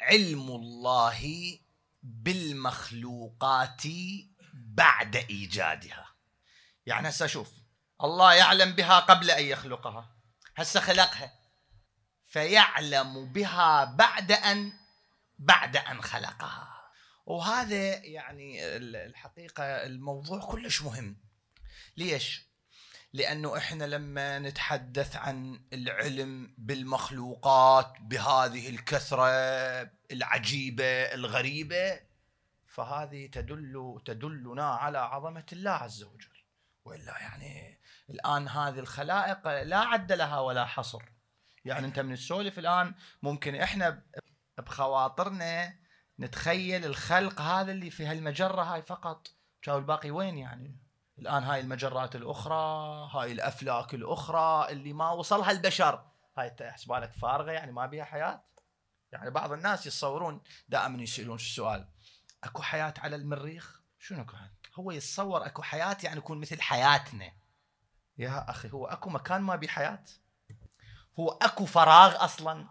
علم الله بالمخلوقات بعد ايجادها يعني هسه شوف الله يعلم بها قبل ان يخلقها هسه خلقها فيعلم بها بعد ان بعد ان خلقها وهذا يعني الحقيقه الموضوع كلش مهم ليش لانه احنا لما نتحدث عن العلم بالمخلوقات بهذه الكثره العجيبه الغريبه فهذه تدل تدلنا على عظمه الله عز وجل والا يعني الان هذه الخلائق لا عد لها ولا حصر يعني انت من السولف الان ممكن احنا بخواطرنا نتخيل الخلق هذا اللي في هالمجره هاي فقط شاو الباقي وين يعني الان هاي المجرات الاخرى هاي الافلاك الاخرى اللي ما وصلها البشر هاي حسبالك فارغه يعني ما بيها حياه يعني بعض الناس يتصورون دائما يسالون السؤال اكو حياه على المريخ شنو اكو هو يتصور اكو حياه يعني يكون مثل حياتنا يا اخي هو اكو مكان ما بيه حياه هو اكو فراغ اصلا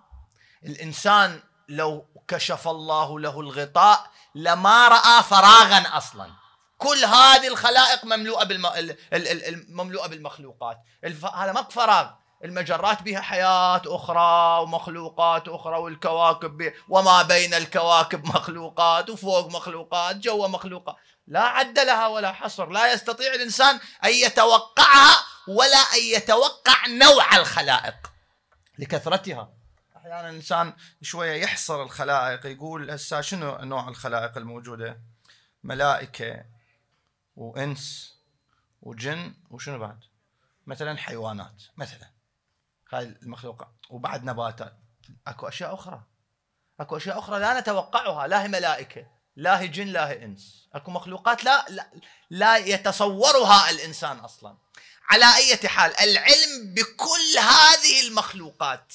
الانسان لو كشف الله له الغطاء لما راى فراغا اصلا كل هذه الخلائق مملوءه بالم... مملوءه بالمخلوقات الف... هذا ما فراغ المجرات بها حياة أخرى ومخلوقات أخرى والكواكب بي وما بين الكواكب مخلوقات وفوق مخلوقات جوا مخلوقات لا عد لها ولا حصر لا يستطيع الإنسان أن يتوقعها ولا أن يتوقع نوع الخلائق لكثرتها أحيانا يعني الإنسان شوية يحصر الخلائق يقول هسه شنو نوع الخلائق الموجودة ملائكة وانس وجن وشنو بعد؟ مثلا حيوانات مثلا هاي المخلوقات وبعد نباتات اكو اشياء اخرى اكو اشياء اخرى لا نتوقعها لا هي ملائكه لا هي جن لا هي انس اكو مخلوقات لا لا, لا يتصورها الانسان اصلا على اي حال العلم بكل هذه المخلوقات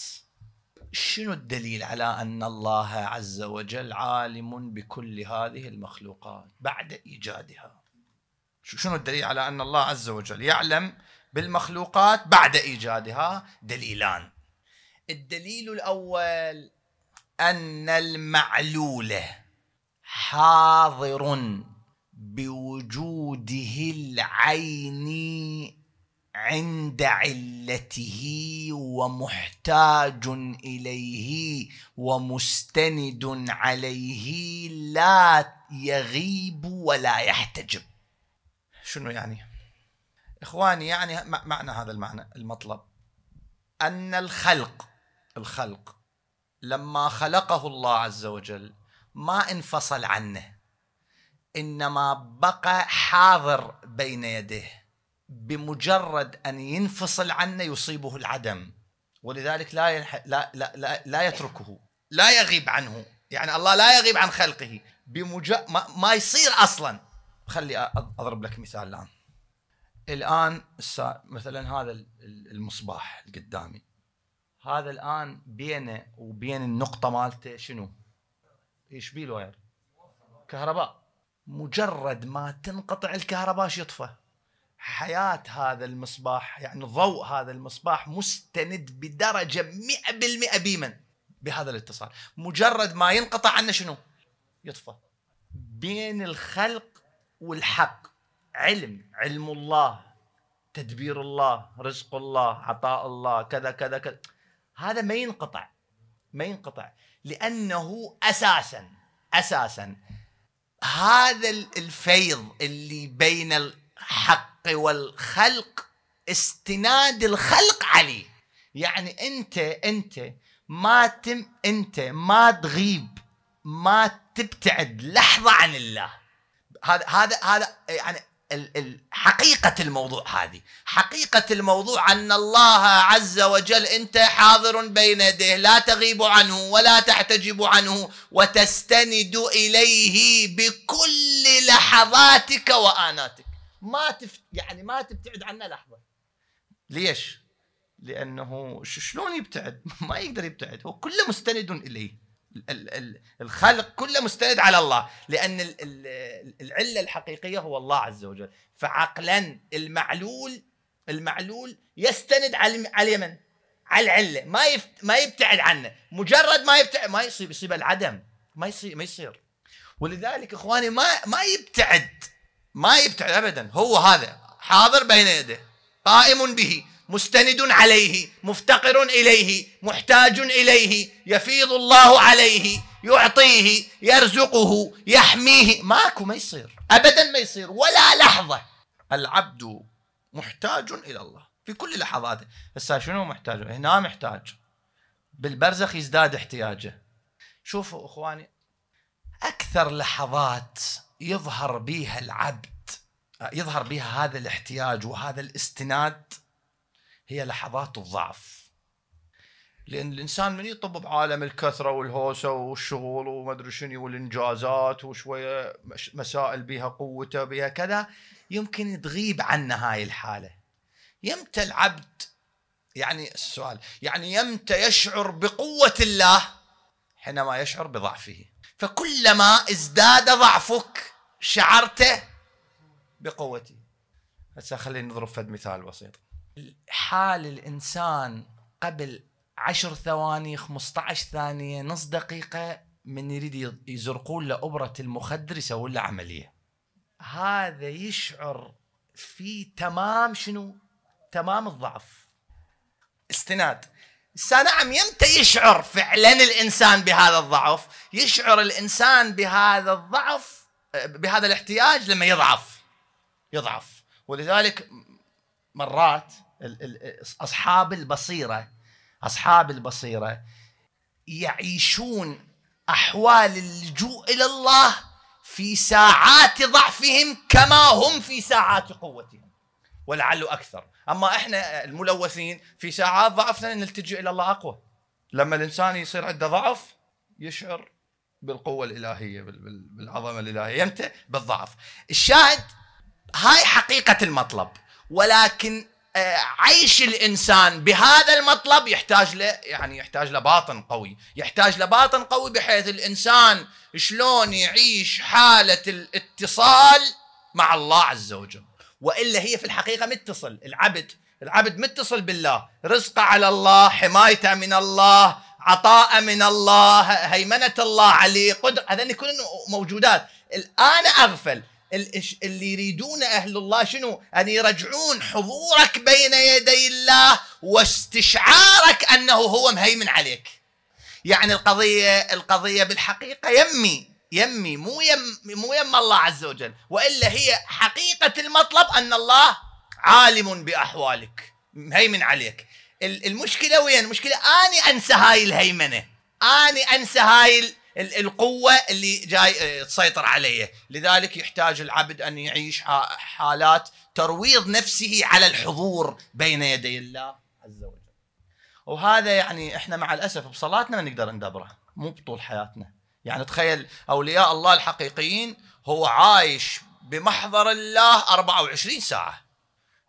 شنو الدليل على ان الله عز وجل عالم بكل هذه المخلوقات بعد ايجادها شنو الدليل على أن الله عز وجل يعلم بالمخلوقات بعد إيجادها دليلان الدليل الأول أن المعلول حاضر بوجوده العيني عند علته ومحتاج اليه ومستند عليه لا يغيب ولا يحتجب شنو يعني اخواني يعني معنى هذا المعنى المطلب ان الخلق الخلق لما خلقه الله عز وجل ما انفصل عنه انما بقى حاضر بين يديه بمجرد ان ينفصل عنه يصيبه العدم ولذلك لا, يلح... لا, لا, لا, لا يتركه لا يغيب عنه يعني الله لا يغيب عن خلقه بمج... ما, ما يصير اصلا خلي اضرب لك مثال الان الان مثلا هذا المصباح اللي قدامي هذا الان بينه وبين النقطه مالته شنو؟ ايش بيه الواير؟ كهرباء مجرد ما تنقطع الكهرباء يطفى حياه هذا المصباح يعني ضوء هذا المصباح مستند بدرجه 100% بيمن بهذا الاتصال مجرد ما ينقطع عنه شنو؟ يطفى بين الخلق والحق علم علم الله تدبير الله رزق الله عطاء الله كذا كذا كذا هذا ما ينقطع ما ينقطع لأنه أساسا أساسا هذا الفيض اللي بين الحق والخلق استناد الخلق عليه يعني انت انت ما تم انت ما تغيب ما تبتعد لحظه عن الله هذا هذا هذا يعني حقيقة الموضوع هذه حقيقة الموضوع أن الله عز وجل أنت حاضر بين يديه لا تغيب عنه ولا تحتجب عنه وتستند إليه بكل لحظاتك وآناتك ما تف... يعني ما تبتعد عنه لحظة ليش؟ لأنه شلون يبتعد؟ ما يقدر يبتعد هو كله مستند إليه الخلق كله مستند على الله لأن العلة الحقيقية هو الله عز وجل فعقلا المعلول المعلول يستند على على من؟ على العله ما يفت... ما يبتعد عنه مجرد ما يبتعد ما يصيب يصيب العدم ما يصير ما يصير ولذلك اخواني ما ما يبتعد ما يبتعد ابدا هو هذا حاضر بين يديه قائم به مستند عليه مفتقر اليه محتاج اليه يفيض الله عليه يعطيه يرزقه يحميه ماكو ما يصير ابدا ما يصير ولا لحظه العبد محتاج الى الله في كل لحظاته هسه شنو محتاج هنا محتاج بالبرزخ يزداد احتياجه شوفوا اخواني اكثر لحظات يظهر بها العبد يظهر بها هذا الاحتياج وهذا الاستناد هي لحظات الضعف لان الانسان من يطب بعالم الكثره والهوسه والشغل وما ادري شنو والانجازات وشويه مسائل بها قوته بها كذا يمكن تغيب عنا هاي الحاله يمتى العبد يعني السؤال يعني يمتى يشعر بقوه الله حينما يشعر بضعفه فكلما ازداد ضعفك شعرت بقوته هسه خلينا نضرب فد مثال بسيط حال الانسان قبل عشر ثواني 15 ثانيه نص دقيقه من يريد يزرقون له ابره المخدر يسوون له عمليه هذا يشعر في تمام شنو تمام الضعف استناد نعم يمتى يشعر فعلا الانسان بهذا الضعف يشعر الانسان بهذا الضعف بهذا الاحتياج لما يضعف يضعف ولذلك مرات اصحاب البصيره اصحاب البصيره يعيشون احوال اللجوء الى الله في ساعات ضعفهم كما هم في ساعات قوتهم ولعل اكثر اما احنا الملوثين في ساعات ضعفنا نلتجئ الى الله اقوى لما الانسان يصير عنده ضعف يشعر بالقوه الالهيه بالعظمه الالهيه يمتى بالضعف الشاهد هاي حقيقه المطلب ولكن آه، عيش الانسان بهذا المطلب يحتاج له يعني يحتاج لباطن قوي، يحتاج لباطن قوي بحيث الانسان شلون يعيش حاله الاتصال مع الله عز وجل، والا هي في الحقيقه متصل، العبد العبد متصل بالله، رزقه على الله، حمايته من الله، عطاء من الله، هيمنه الله عليه، قدره، هذني كلهم موجودات، الان اغفل، اللي يريدون أهل الله شنو أن يرجعون حضورك بين يدي الله واستشعارك أنه هو مهيمن عليك يعني القضية القضية بالحقيقة يمي يمي مو يم مو يم الله عز وجل والا هي حقيقه المطلب ان الله عالم باحوالك مهيمن عليك المشكله وين المشكله اني انسى هاي الهيمنه اني انسى هاي القوه اللي جاي آه، تسيطر عليه لذلك يحتاج العبد ان يعيش حالات ترويض نفسه على الحضور بين يدي الله عز وجل وهذا يعني احنا مع الاسف بصلاتنا ما نقدر ندبره مو بطول حياتنا يعني تخيل اولياء الله الحقيقيين هو عايش بمحضر الله 24 ساعه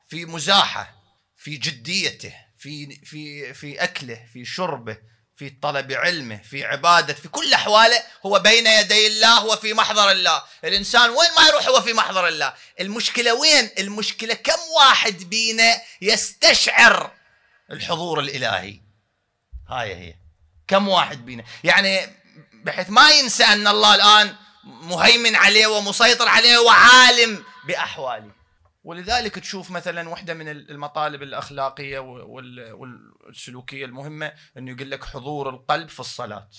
في مزاحه في جديته في في في اكله في شربه في طلب علمه في عبادة في كل أحواله هو بين يدي الله هو في محضر الله الإنسان وين ما يروح هو في محضر الله المشكلة وين المشكلة كم واحد بينا يستشعر الحضور الإلهي هاي هي كم واحد بينا يعني بحيث ما ينسى أن الله الآن مهيمن عليه ومسيطر عليه وعالم بأحواله ولذلك تشوف مثلا واحدة من المطالب الأخلاقية والسلوكية المهمة أنه يقول لك حضور القلب في الصلاة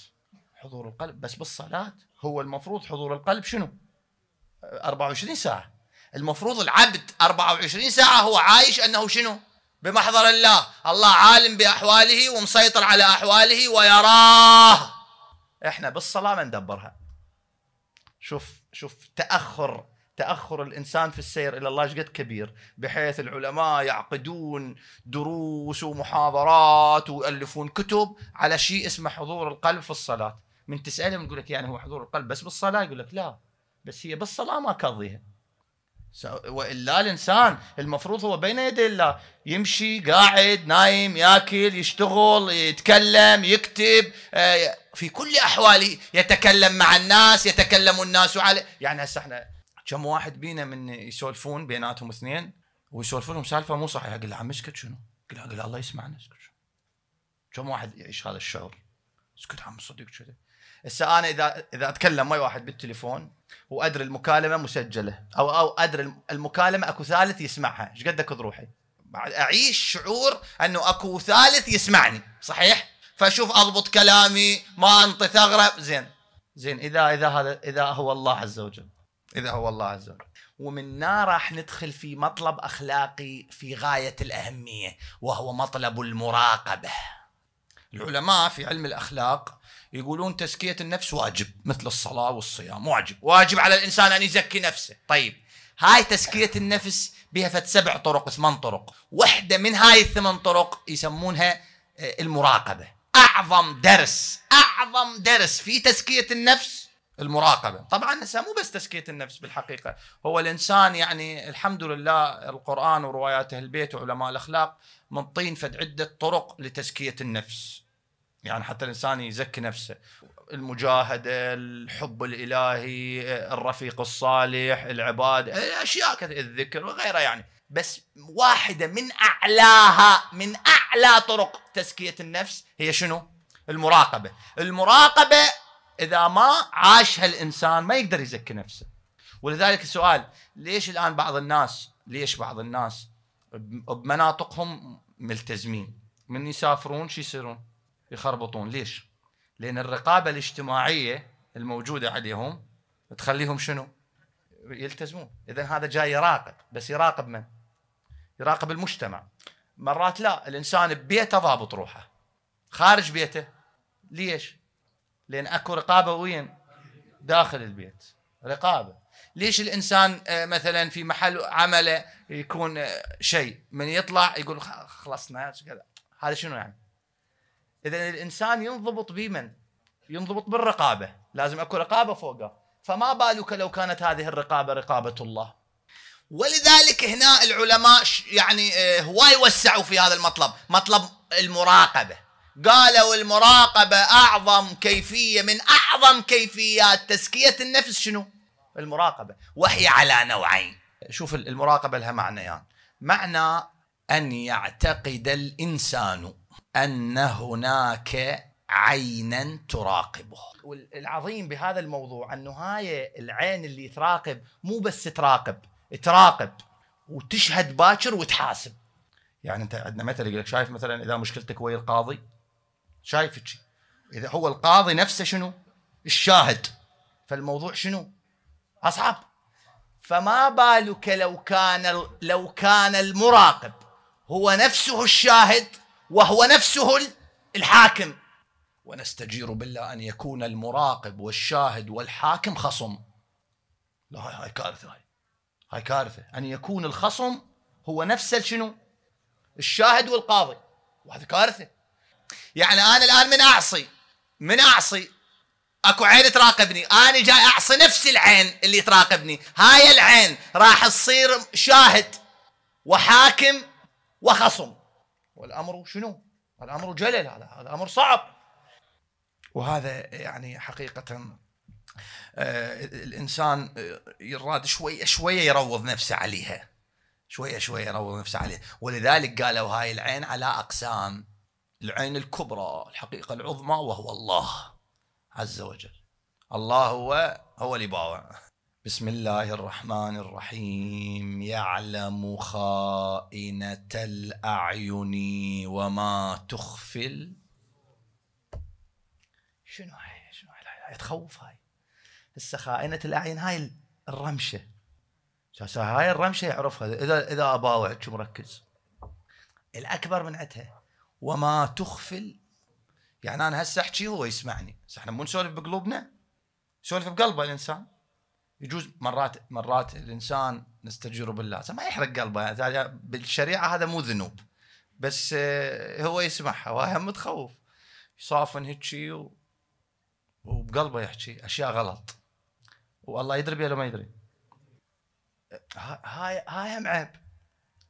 حضور القلب بس بالصلاة هو المفروض حضور القلب شنو 24 ساعة المفروض العبد 24 ساعة هو عايش أنه شنو بمحضر الله الله عالم بأحواله ومسيطر على أحواله ويراه احنا بالصلاة ما ندبرها شوف شوف تأخر تاخر الانسان في السير الى الله قد كبير بحيث العلماء يعقدون دروس ومحاضرات ويؤلفون كتب على شيء اسمه حضور القلب في الصلاه من تسالهم يقول لك يعني هو حضور القلب بس بالصلاه يقول لك لا بس هي بالصلاه ما كاضيها والا الانسان المفروض هو بين يدي الله يمشي قاعد نايم ياكل يشتغل يتكلم يكتب آه، في كل احواله يتكلم مع الناس يتكلم الناس عليه يعني هسه احنا كم واحد بينا من يسولفون بيناتهم اثنين ويسولفون لهم سالفه مو صحيحه اقول له عم اسكت شنو؟ قل له الله يسمعنا اسكت شنو؟ كم واحد يعيش هذا الشعور؟ اسكت عم صدق كذا هسه انا اذا اذا اتكلم ماي واحد بالتليفون وادري المكالمه مسجله او او ادري المكالمه اكو ثالث يسمعها ايش قد اكو روحي؟ اعيش شعور انه اكو ثالث يسمعني صحيح؟ فاشوف اضبط كلامي ما انطي ثغره زين زين اذا اذا هذا اذا هو الله عز وجل اذا هو الله عز وجل ومنا راح ندخل في مطلب اخلاقي في غايه الاهميه وهو مطلب المراقبه العلماء في علم الاخلاق يقولون تزكيه النفس واجب مثل الصلاه والصيام واجب واجب على الانسان ان يزكي نفسه طيب هاي تزكيه النفس بها فت سبع طرق ثمان طرق واحده من هاي الثمان طرق يسمونها آه، المراقبه اعظم درس اعظم درس في تزكيه النفس المراقبه طبعا هسه مو بس تزكيه النفس بالحقيقه هو الانسان يعني الحمد لله القران وروايات اهل البيت وعلماء الاخلاق منطين فد عده طرق لتزكيه النفس يعني حتى الانسان يزكي نفسه المجاهده الحب الالهي الرفيق الصالح العباده اشياء كثير الذكر وغيرها يعني بس واحده من اعلاها من اعلى طرق تزكيه النفس هي شنو المراقبه المراقبه اذا ما عاشها الانسان ما يقدر يزكي نفسه ولذلك السؤال ليش الان بعض الناس ليش بعض الناس بمناطقهم ملتزمين من يسافرون شو يصيرون يخربطون ليش لان الرقابه الاجتماعيه الموجوده عليهم تخليهم شنو يلتزمون اذا هذا جاي يراقب بس يراقب من يراقب المجتمع مرات لا الانسان ببيته ضابط روحه خارج بيته ليش لان اكو رقابه وين؟ داخل البيت رقابه ليش الانسان آه، مثلا في محل عمله يكون آه، شيء من يطلع يقول خلصنا كذا هذا شنو يعني؟ اذا الانسان ينضبط بمن؟ ينضبط بالرقابه، لازم اكو رقابه فوقه، فما بالك لو كانت هذه الرقابه رقابه الله. ولذلك هنا العلماء يعني آه، هواي وسعوا في هذا المطلب، مطلب المراقبه. قالوا المراقبة أعظم كيفية من أعظم كيفيات تزكية النفس شنو؟ المراقبة وهي على نوعين شوف المراقبة لها معنيان يعني. معنى أن يعتقد الإنسان أن هناك عينا تراقبه والعظيم بهذا الموضوع أنه هاي العين اللي تراقب مو بس تراقب تراقب وتشهد باكر وتحاسب يعني انت عندنا مثل يقول لك شايف مثلا اذا مشكلتك ويا القاضي شايف اذا هو القاضي نفسه شنو؟ الشاهد فالموضوع شنو؟ اصعب فما بالك لو كان لو كان المراقب هو نفسه الشاهد وهو نفسه الحاكم ونستجير بالله ان يكون المراقب والشاهد والحاكم خصم لا هاي هاي كارثه هاي هاي كارثه ان يكون الخصم هو نفسه شنو؟ الشاهد والقاضي وهذه كارثه يعني انا الان من اعصي من اعصي اكو عين تراقبني انا جاي اعصي نفس العين اللي تراقبني هاي العين راح تصير شاهد وحاكم وخصم والامر شنو الامر جلل هذا هذا امر صعب وهذا يعني حقيقه آه الانسان آه، يراد شويه شويه يروض نفسه عليها شويه شويه يروض نفسه عليها ولذلك قالوا هاي العين على اقسام العين الكبرى الحقيقة العظمى وهو الله عز وجل الله هو هو اللي باوع بسم الله الرحمن الرحيم يعلم خائنة الأعين وما تخفي شنو هاي شنو هاي تخوف هاي هسه خائنة الأعين هاي الرمشة هاي الرمشة يعرفها إذا إذا أباوع مركز الأكبر من عتها وما تخفل يعني انا هسه احكي هو يسمعني بس احنا مو نسولف بقلوبنا نسولف بقلبه الانسان يجوز مرات مرات الانسان نستجير بالله ما يحرق قلبه يعني بالشريعه هذا مو ذنوب بس آه، هو يسمعها وهي متخوف يصافن هيجي شيء وبقلبه يحكي اشياء غلط والله يدري بها لو ما يدري هاي هاي هم عيب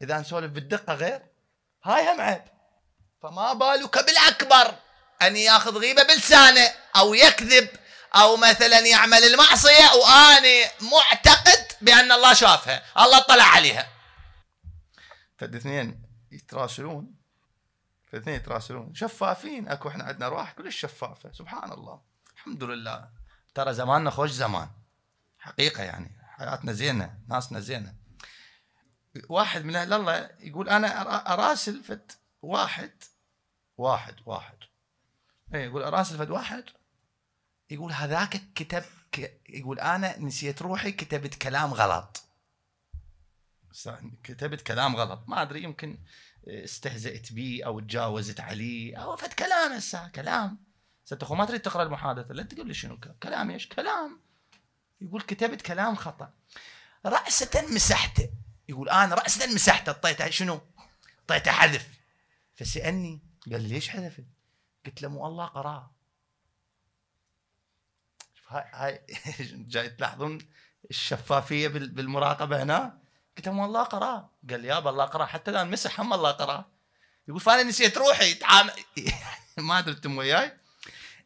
اذا نسولف بالدقه غير هاي هم عيب فما بالك بالأكبر أن يأخذ غيبة بلسانه أو يكذب أو مثلا يعمل المعصية واني معتقد بأن الله شافها الله اطلع عليها فالاثنين يتراسلون فالاثنين يتراسلون شفافين اكو احنا عندنا ارواح كلش شفافه سبحان الله الحمد لله ترى زماننا خوش زمان حقيقه يعني حياتنا زينه ناسنا زينه واحد من اهل الله يقول انا اراسل فت واحد واحد واحد اي يقول راس فد واحد يقول هذاك كتب ك... يقول انا نسيت روحي كتبت كلام غلط كتبت كلام غلط ما ادري يمكن استهزأت بي او تجاوزت عليه او فد كلام هسه كلام ست اخو ما تريد تقرا المحادثه لا تقول لي شنو كلام ايش كلام يقول كتبت كلام خطا رأسة مسحته يقول انا رأسة مسحته طيته شنو؟ طيته حذف فسألني قال لي ليش حذفت؟ قلت له مو الله شوف هاي هاي جاي تلاحظون الشفافيه بالمراقبه هنا قلت له مو الله قراه قال لي يابا الله قراه حتى الان مسح هم الله قراه يقول فانا نسيت روحي ما ادري انتم وياي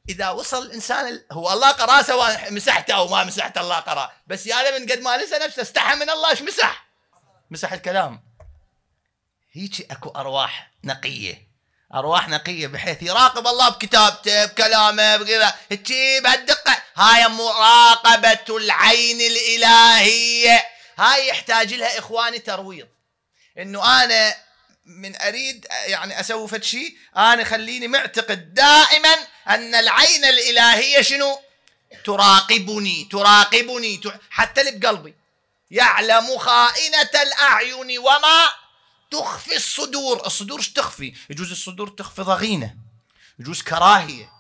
اذا وصل الانسان هو الله قراه سواء مسحته او ما مسحت الله قراه بس يا من قد ما نسى نفسه استحى من الله ايش مسح؟ مسح الكلام هيك اكو ارواح نقيه ارواح نقيه بحيث يراقب الله بكتابته بكلامه بكذا تجيب بهالدقه هاي مراقبه العين الالهيه هاي يحتاج لها اخواني ترويض انه انا من اريد يعني اسوي فد شيء انا خليني معتقد دائما ان العين الالهيه شنو؟ تراقبني تراقبني حتى اللي بقلبي يعلم خائنه الاعين وما تخفي الصدور الصدور ايش تخفي يجوز الصدور تخفي ضغينة يجوز كراهية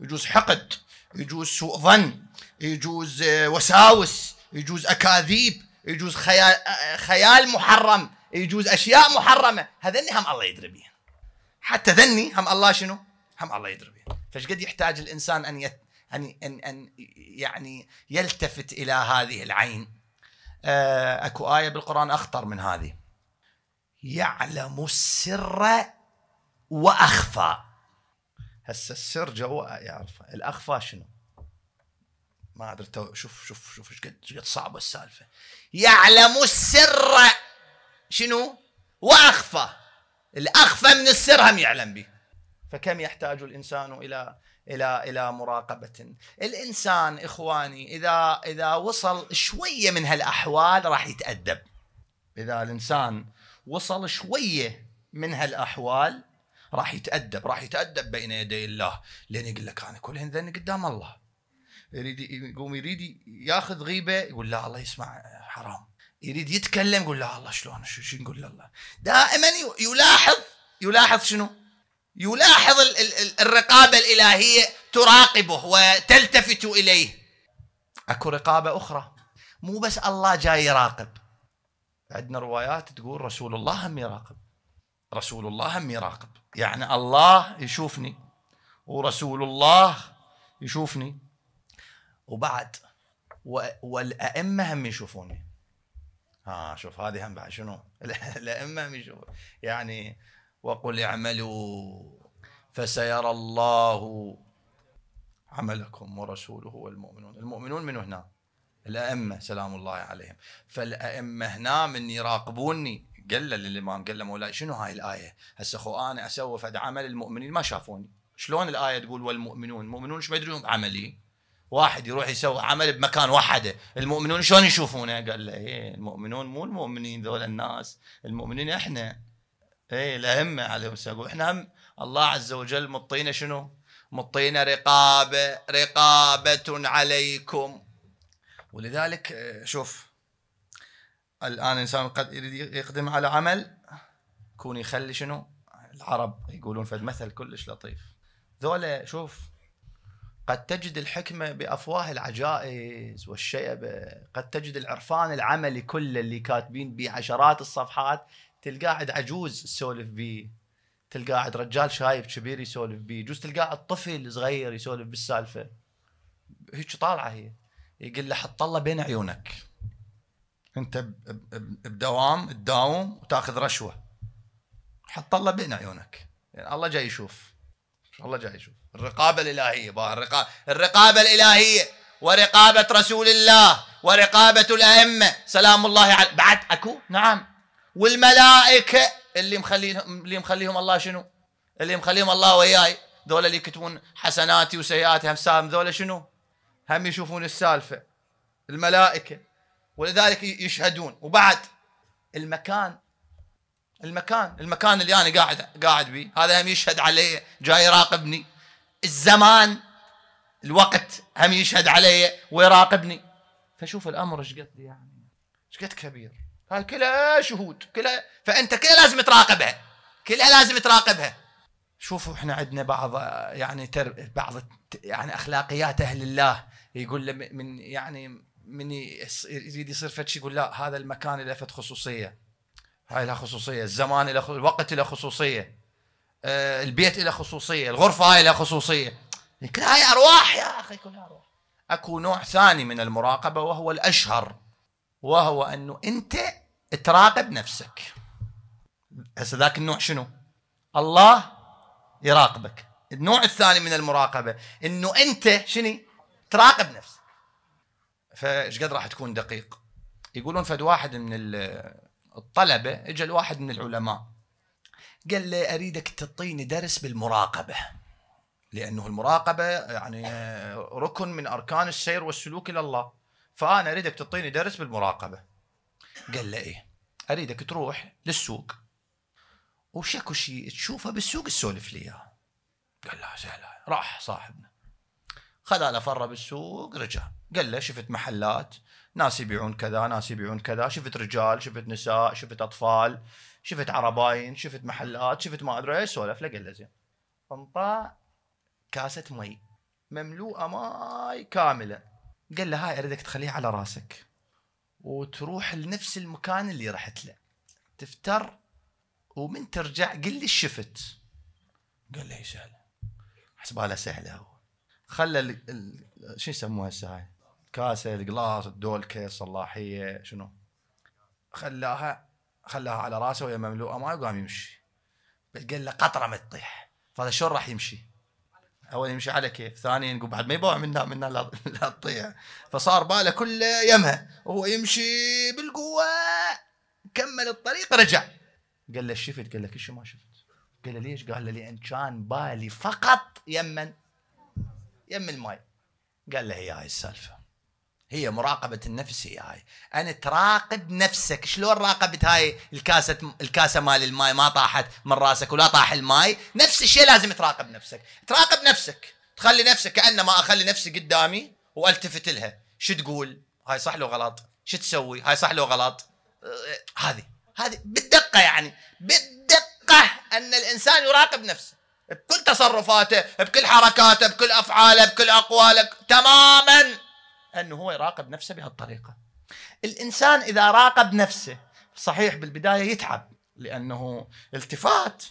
يجوز حقد يجوز سوء ظن يجوز آه، وساوس يجوز أكاذيب يجوز خيال, آه، خيال محرم يجوز أشياء محرمة هذني هم الله يدري بيها حتى ذني هم الله شنو هم الله يدري بيها قد يحتاج الإنسان أن, يت... أن... أن... أن يعني يلتفت إلى هذه العين آه، أكو آية بالقرآن أخطر من هذه يعلم السر واخفى هسه السر جوا يعرفه الاخفى شنو ما ادري شوف شوف شوف ايش قد ايش قد صعبه السالفه يعلم السر شنو واخفى الاخفى من السر هم يعلم به فكم يحتاج الانسان الى الى الى مراقبه الانسان اخواني اذا اذا وصل شويه من هالاحوال راح يتادب اذا الانسان وصل شويه من هالاحوال راح يتادب راح يتادب بين يدي الله لين يقول لك انا كل ذن قدام الله يريد يقوم يريد ياخذ غيبه يقول لا الله يسمع حرام يريد يتكلم يقول لا الله شلون شو, شو نقول لله دائما يلاحظ يلاحظ شنو يلاحظ ال ال الرقابه الالهيه تراقبه وتلتفت اليه اكو رقابه اخرى مو بس الله جاي يراقب عندنا روايات تقول رسول الله هم يراقب رسول الله هم يراقب يعني الله يشوفني ورسول الله يشوفني وبعد والأئمة هم يشوفوني ها شوف هذه هم بعد شنو الأئمة هم يشوفوني يعني وقل اعملوا فسيرى الله عملكم ورسوله والمؤمنون المؤمنون من هنا الائمه سلام الله عليهم فالائمه هنا من يراقبوني قال له للامام قال له مولاي شنو هاي الايه؟ هسه اخو انا اسوي فد عمل المؤمنين ما شافوني شلون الايه تقول والمؤمنون المؤمنون ايش ما يدرون بعملي واحد يروح يسوي عمل بمكان وحده المؤمنون شلون يشوفونه قال له ايه المؤمنون مو المؤمنين ذول الناس المؤمنين احنا ايه الائمه عليهم السلام احنا هم الله عز وجل مطينا شنو مطينا رقابه رقابه عليكم ولذلك آه، شوف الان انسان قد يقدم على عمل كون يخلي شنو العرب يقولون في المثل كلش لطيف ذولا شوف قد تجد الحكمه بافواه العجائز والشيبه قد تجد العرفان العملي كله اللي كاتبين به عشرات الصفحات تلقاه عند عجوز تسولف به تلقاه عند رجال شايب كبير يسولف به يجوز تلقاه عند طفل صغير يسولف بالسالفه هيك طالعه هي يقول له حط الله بين عيونك انت بدوام تداوم وتاخذ رشوه حط الله بين عيونك يعني الله جاي يشوف الله جاي يشوف الرقابه الالهيه الرقابه الرقابه الالهيه ورقابه رسول الله ورقابه الائمه سلام الله عليه بعد اكو نعم والملائكه اللي مخليهم اللي مخليهم الله شنو؟ اللي مخليهم الله وياي ذولا اللي يكتبون حسناتي وسيئاتي هم سام ذولا شنو؟ هم يشوفون السالفه الملائكه ولذلك يشهدون وبعد المكان المكان المكان اللي انا قاعد قاعد بيه هذا هم يشهد علي جاي يراقبني الزمان الوقت هم يشهد علي ويراقبني فشوف الامر ايش قد يعني ايش قد كبير هاي كلها شهود كلها فانت كلها لازم تراقبها كلها لازم تراقبها شوفوا احنا عندنا بعض يعني تر... بعض يعني اخلاقيات اهل الله يقول له من يعني من يريد يصير فتش يقول لا هذا المكان له فت خصوصيه هاي لها خصوصيه الزمان له الوقت له خصوصيه آه البيت له خصوصيه الغرفه هاي لها خصوصيه يقول هاي ارواح يا اخي كلها ارواح اكو نوع ثاني من المراقبه وهو الاشهر وهو انه انت تراقب نفسك هسه ذاك النوع شنو؟ الله يراقبك النوع الثاني من المراقبه انه انت شنو؟ تراقب نفسك فايش قد راح تكون دقيق يقولون فد واحد من الطلبه اجى لواحد من العلماء قال له اريدك تعطيني درس بالمراقبه لانه المراقبه يعني ركن من اركان السير والسلوك الى الله فانا اريدك تعطيني درس بالمراقبه قال له ايه اريدك تروح للسوق وشكو شيء تشوفه بالسوق تسولف لي اياه قال لا سهله راح صاحبنا خلاله فر بالسوق رجع قال له شفت محلات ناس يبيعون كذا ناس يبيعون كذا شفت رجال شفت نساء شفت اطفال شفت عرباين شفت محلات شفت ما ادري ايش سولف له قال له زين فانطاع كاسه مي مملوءه ماي كامله قال له هاي اريدك تخليها على راسك وتروح لنفس المكان اللي رحت له تفتر ومن ترجع قل لي شفت قال له سهله حسبها سهله هو خلى شو يسموها هسه هاي؟ كاسه القلاص الدول كيس صلاحيه شنو؟ خلاها خلاها على راسه وهي مملوءه ماي وقام يمشي بس قال له قطره ما تطيح فهذا شلون راح يمشي؟ اول يمشي على كيف ثانيا يقول بعد ما يبوع منا منا لا تطيح فصار باله كله يمها وهو يمشي بالقوه كمل الطريق رجع قال له شفت قال له كل شيء ما شفت قال له ليش قال له لان كان بالي فقط يمن يم الماي قال له هي هاي السالفه هي مراقبة النفس هي هاي أنا تراقب نفسك شلون راقبت هاي الكاسة الكاسة مال الماي ما طاحت من راسك ولا طاح الماي نفس الشيء لازم تراقب نفسك تراقب نفسك تخلي نفسك كأنما أخلي نفسي قدامي والتفت لها شو تقول هاي صح لو غلط شو تسوي هاي صح لو غلط هذه هذه بالدقة يعني بالدقة أن الإنسان يراقب نفسه بكل تصرفاته بكل حركاته بكل أفعاله بكل أقواله تماما أنه هو يراقب نفسه بهالطريقة الإنسان إذا راقب نفسه صحيح بالبداية يتعب لأنه التفات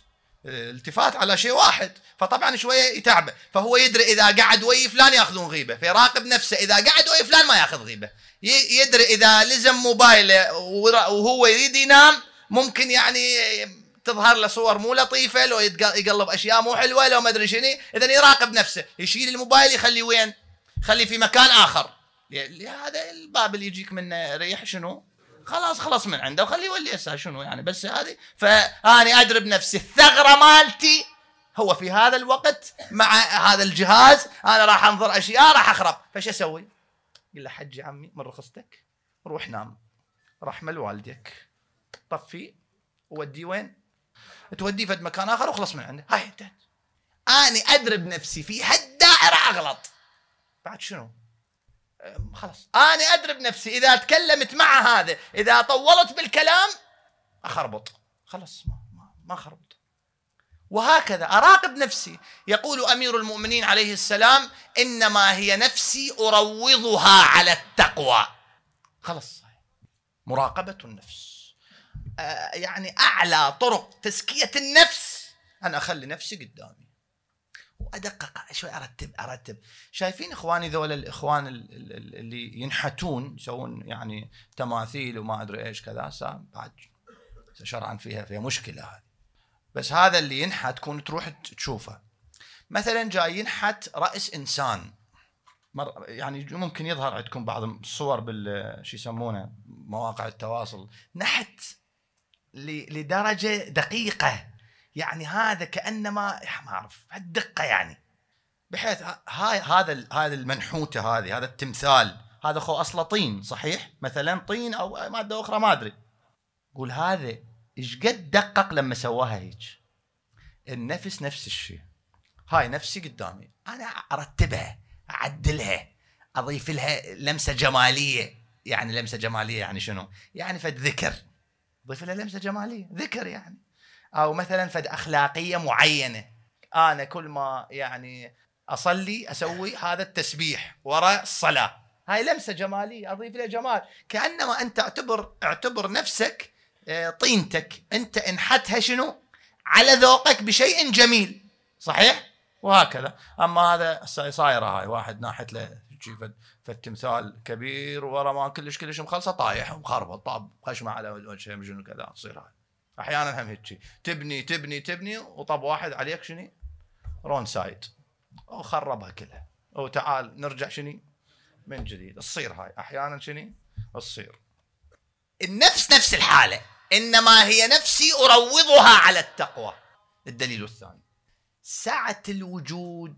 التفات على شيء واحد فطبعا شويه يتعبه فهو يدري اذا قعد ويا فلان ياخذون غيبه فيراقب نفسه اذا قعد ويا فلان ما ياخذ غيبه يدري اذا لزم موبايله وهو يريد ينام ممكن يعني تظهر له صور مو لطيفه لو يقلب اشياء مو حلوه لو ما ادري شنو اذا يراقب نفسه يشيل الموبايل يخليه وين؟ خليه في مكان اخر هذا الباب اللي يجيك منه ريح شنو؟ خلاص خلص من عنده وخليه يولي هسه شنو يعني بس هذه فاني ادرب نفسي الثغره مالتي هو في هذا الوقت مع هذا الجهاز انا راح انظر اشياء راح اخرب فش اسوي؟ قل له حجي عمي من رخصتك روح نام رحمه لوالديك طفي ووديه وين؟ توديه فد مكان اخر وخلص من عنده هاي انتهت اني ادرب نفسي في هالدائره اغلط بعد شنو؟ خلاص اني ادرب نفسي اذا تكلمت مع هذا اذا طولت بالكلام اخربط خلاص ما ما, ما اخربط وهكذا اراقب نفسي يقول امير المؤمنين عليه السلام انما هي نفسي اروضها على التقوى خلاص مراقبه النفس آه، يعني اعلى طرق تزكيه النفس انا اخلي نفسي قدامي وادقق شوي ارتب ارتب شايفين اخواني ذول الاخوان اللي ينحتون يسوون يعني تماثيل وما ادري ايش كذا بعد شرعا فيها فيها مشكله هذه بس هذا اللي ينحت تكون تروح تشوفه مثلا جاي ينحت راس انسان مر يعني ممكن يظهر عندكم بعض الصور بال شو يسمونه مواقع التواصل نحت لدرجه دقيقه يعني هذا كانما ما اعرف هالدقه يعني بحيث هاي هذا هذا المنحوته هذه هذا التمثال هذا خو اصله طين صحيح مثلا طين او ماده اخرى ما ادري قول هذا ايش قد دقق لما سواها هيك النفس نفس الشيء هاي نفسي قدامي انا ارتبها اعدلها اضيف لها لمسه جماليه يعني لمسه جماليه يعني شنو يعني فد ذكر ضيف لها لمسه جماليه ذكر يعني او مثلا فد اخلاقيه معينه انا كل ما يعني اصلي اسوي هذا التسبيح وراء الصلاه هاي لمسه جماليه اضيف لها جمال كانما انت اعتبر اعتبر نفسك آه، طينتك انت انحتها شنو على ذوقك بشيء جميل صحيح وهكذا اما هذا صايره هاي واحد ناحت له تجي فالتمثال كبير ورا ما كلش كلش مخلصه طايح ومخربط طاب خشمه على وجهه مجنون كذا تصير هاي احيانا هم هيك تبني تبني تبني وطب واحد عليك شني رون سايد وخربها كلها وتعال نرجع شني من جديد تصير هاي احيانا شني تصير النفس نفس الحاله انما هي نفسي اروضها على التقوى الدليل الثاني سعه الوجود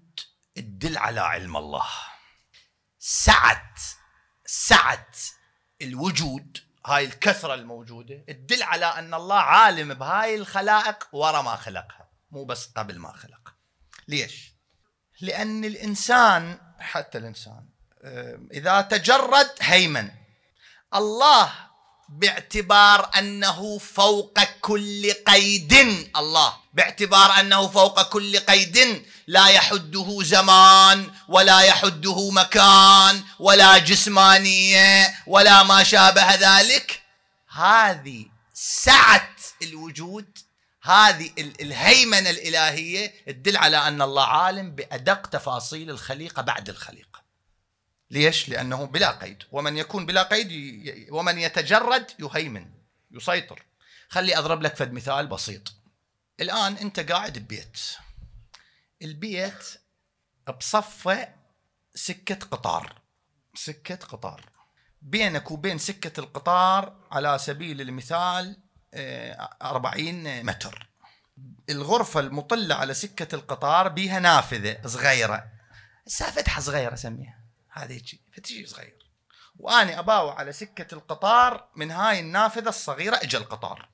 تدل على علم الله سعة سعة الوجود هاي الكثرة الموجودة تدل على أن الله عالم بهاي الخلائق ورا ما خلقها مو بس قبل ما خلق ليش؟ لأن الإنسان حتى الإنسان إذا تجرد هيمن الله باعتبار أنه فوقك كل قيد الله باعتبار انه فوق كل قيد لا يحده زمان ولا يحده مكان ولا جسمانيه ولا ما شابه ذلك هذه سعه الوجود هذه الهيمنه الالهيه تدل على ان الله عالم بادق تفاصيل الخليقه بعد الخليقه. ليش؟ لانه بلا قيد، ومن يكون بلا قيد ومن يتجرد يهيمن يسيطر. خلي اضرب لك فد مثال بسيط الان انت قاعد ببيت البيت بصفه سكه قطار سكه قطار بينك وبين سكه القطار على سبيل المثال 40 آه، متر الغرفة المطلة على سكة القطار بيها نافذة صغيرة فتحة صغيرة سميها هذه هيك فتشي صغير وأنا أباوع على سكة القطار من هاي النافذة الصغيرة إجا القطار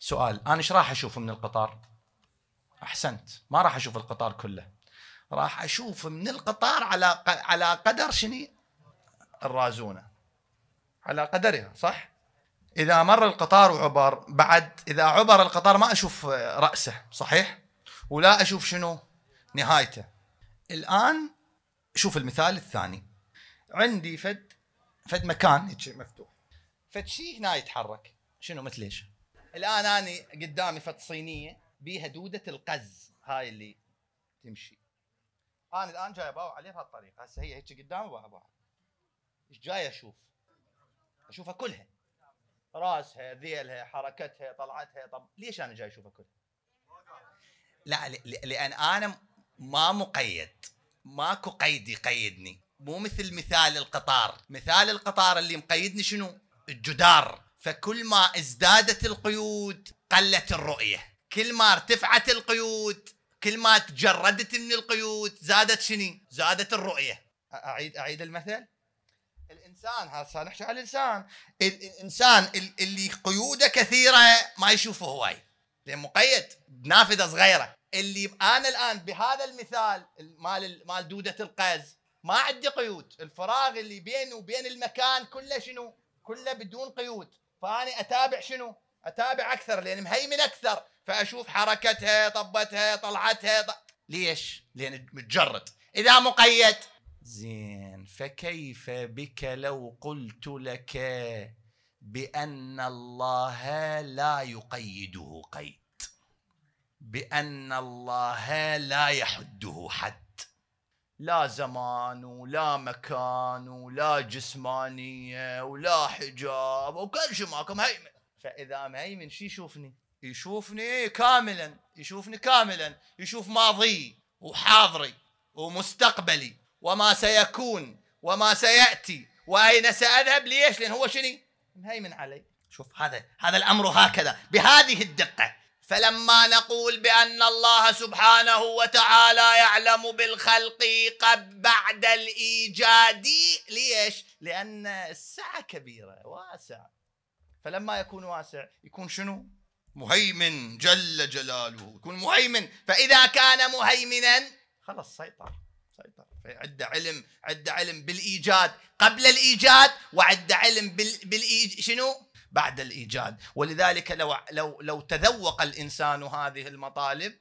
سؤال انا ايش راح اشوف من القطار احسنت ما راح اشوف القطار كله راح اشوف من القطار على على قدر شني الرازونه على قدرها صح اذا مر القطار وعبر بعد اذا عبر القطار ما اشوف راسه صحيح ولا اشوف شنو نهايته الان شوف المثال الثاني عندي فد فد مكان مفتوح فد شيء هنا يتحرك شنو مثل ايش الان انا قدامي فت صينيه بيها دوده القز هاي اللي تمشي انا الان جاي اباوع عليها بهالطريقه هسه هي هيك قدامي واباوع ايش جاي اشوف؟ اشوفها كلها راسها ذيلها حركتها طلعتها طب ليش انا جاي اشوفها كلها؟ لا لان انا ما مقيد ماكو قيد يقيدني مو مثل مثال القطار مثال القطار اللي مقيدني شنو الجدار فكل ما ازدادت القيود قلت الرؤية كل ما ارتفعت القيود كل ما تجردت من القيود زادت شني زادت الرؤية أعيد أعيد المثل الانسان هذا نحكي على الانسان الانسان اللي قيوده كثيره ما يشوفه هواي لان مقيد بنافذه صغيره اللي انا الان بهذا المثال مال مال دوده القز ما عندي قيود الفراغ اللي بيني وبين المكان كله شنو كله بدون قيود فاني اتابع شنو؟ اتابع اكثر لان مهيمن اكثر فاشوف حركتها طبتها طلعتها ط... ليش؟ لان متجرد اذا مقيد زين فكيف بك لو قلت لك بان الله لا يقيده قيد بان الله لا يحده حد لا زمان ولا مكان ولا جسمانيه ولا حجاب وكل شيء ماكم هيمن فاذا مهيمن شو يشوفني؟ يشوفني كاملا يشوفني كاملا يشوف ماضي وحاضري ومستقبلي وما سيكون وما سياتي واين ساذهب ليش؟ لان هو شني؟ مهيمن علي شوف هذا هذا الامر هكذا بهذه الدقه فلما نقول بأن الله سبحانه وتعالى يعلم بالخلق قد بعد الإيجاد ليش؟ لأن السعة كبيرة واسع فلما يكون واسع يكون شنو؟ مهيمن جل جلاله يكون مهيمن فإذا كان مهيمنا خلص سيطر سيطر عنده علم عنده علم بالإيجاد قبل الإيجاد وعنده علم بال... بالإيج... شنو؟ بعد الايجاد ولذلك لو لو لو تذوق الانسان هذه المطالب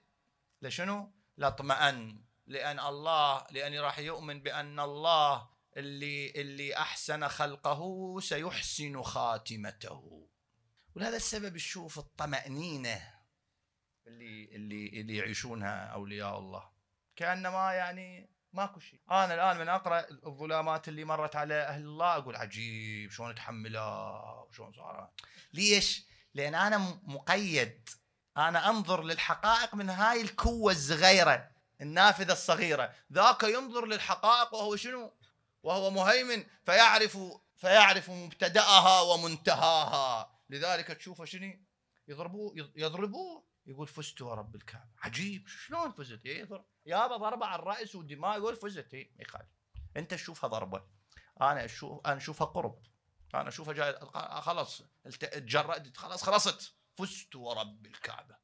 لشنو لاطمأن لان الله لاني راح يؤمن بان الله اللي اللي احسن خلقه سيحسن خاتمته ولهذا السبب تشوف الطمأنينة اللي اللي اللي يعيشونها اولياء الله كانما يعني ماكو شيء انا الان من اقرا الظلامات اللي مرت على اهل الله اقول عجيب شلون تحملها وشلون صارت ليش لان انا مقيد انا انظر للحقائق من هاي الكوه الصغيره النافذه الصغيره ذاك ينظر للحقائق وهو شنو وهو مهيمن فيعرف فيعرف مبتداها ومنتهاها لذلك تشوفه شنو يضربوه يضربوه يقول فزت ورب الكعبه عجيب شلون فزت اي يابا ضربه على الراس ودماء يقول فزت اي ما يخالف انت تشوفها ضربه انا اشوف انا اشوفها قرب انا اشوفها جاي خلاص تجردت خلاص خلصت فزت ورب الكعبه